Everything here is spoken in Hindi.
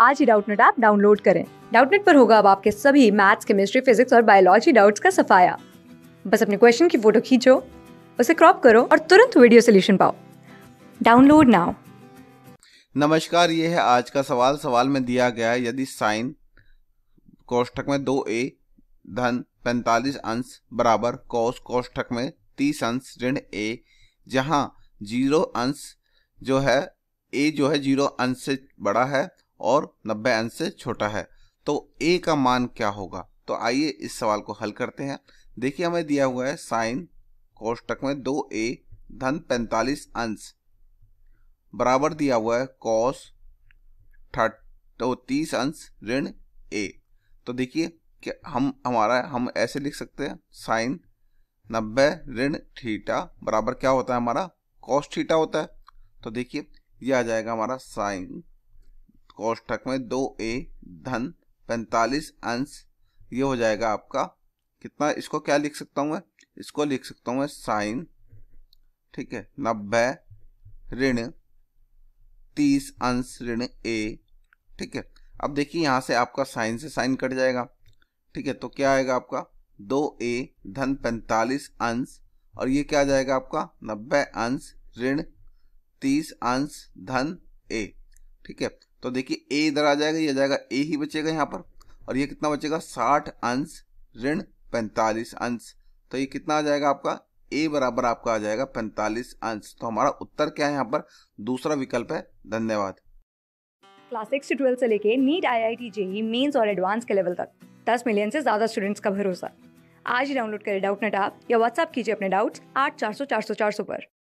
आज ही डाउटनेट ऐप डाउनलोड करें डाउटनेट पर होगा अब आपके सभी मैथ्स केमिस्ट्री फिजिक्स और बायोलॉजी डाउट्स का सफाया बस अपने क्वेश्चन की फोटो खींचो उसे क्रॉप करो और तुरंत वीडियो सोल्यूशन पाओ डाउनलोड नाउ नमस्कार ये है आज का सवाल सवाल में दिया गया है यदि साइन कोष्ठक में दो ए धन पैंतालीस अंश बराबर कोस कोष्ठक में तीस अंश ऋण ए जहाँ जीरो अंश जो है ए जो है जीरो अंश से बड़ा है और नब्बे अंश से छोटा है तो ए का मान क्या होगा तो आइए इस सवाल को हल करते हैं देखिए हमें दिया हुआ है साइन कोष्टक में दो ए धन पैंतालीस अंश बराबर दिया हुआ है कॉस तो तीस अंश ऋण ए तो देखिए कि हम हमारा हम ऐसे लिख सकते हैं साइन नब्बे ऋण थीटा बराबर क्या होता है हमारा कॉस थीटा होता है तो देखिए यह आ जाएगा हमारा साइन कोष्ठक में दो ए धन पैंतालीस अंश ये हो जाएगा आपका कितना इसको क्या लिख सकता हूँ मैं इसको लिख सकता हूँ मैं साइन ठीक है नब्बे ऋण तीस अंश ऋण ए ठीक है अब देखिए यहाँ से आपका साइन से साइन कट जाएगा ठीक है तो क्या आएगा आपका दो ए धन पैंतालीस अंश और ये क्या जाएगा आपका नब्बे अंश ऋण तीस अंश धन ए ठीक है तो देखिए ए इधर आ जाएगा ये जाएगा ए ही बचेगा यहाँ पर और ये कितना बचेगा साठ अंश ऋण पैंतालीस अंश तो ये कितना आ जाएगा आपका ए बराबर आपका आ जाएगा पैंतालीस अंश तो हमारा उत्तर क्या है यहाँ पर दूसरा विकल्प है धन्यवाद क्लास सिक्स से ट्वेल्व से लेके NEET I I T JEE mains और एडवांस के लेवल तक दस मिलियन से ज़्यादा स्टूडेंट्स का भरोसा आज ही डाउनलोड करें डाउट नेट आप या व्हाट्सअप कीजिए अपने डाउट्स आठ चार सौ चार सौ चार सौ पर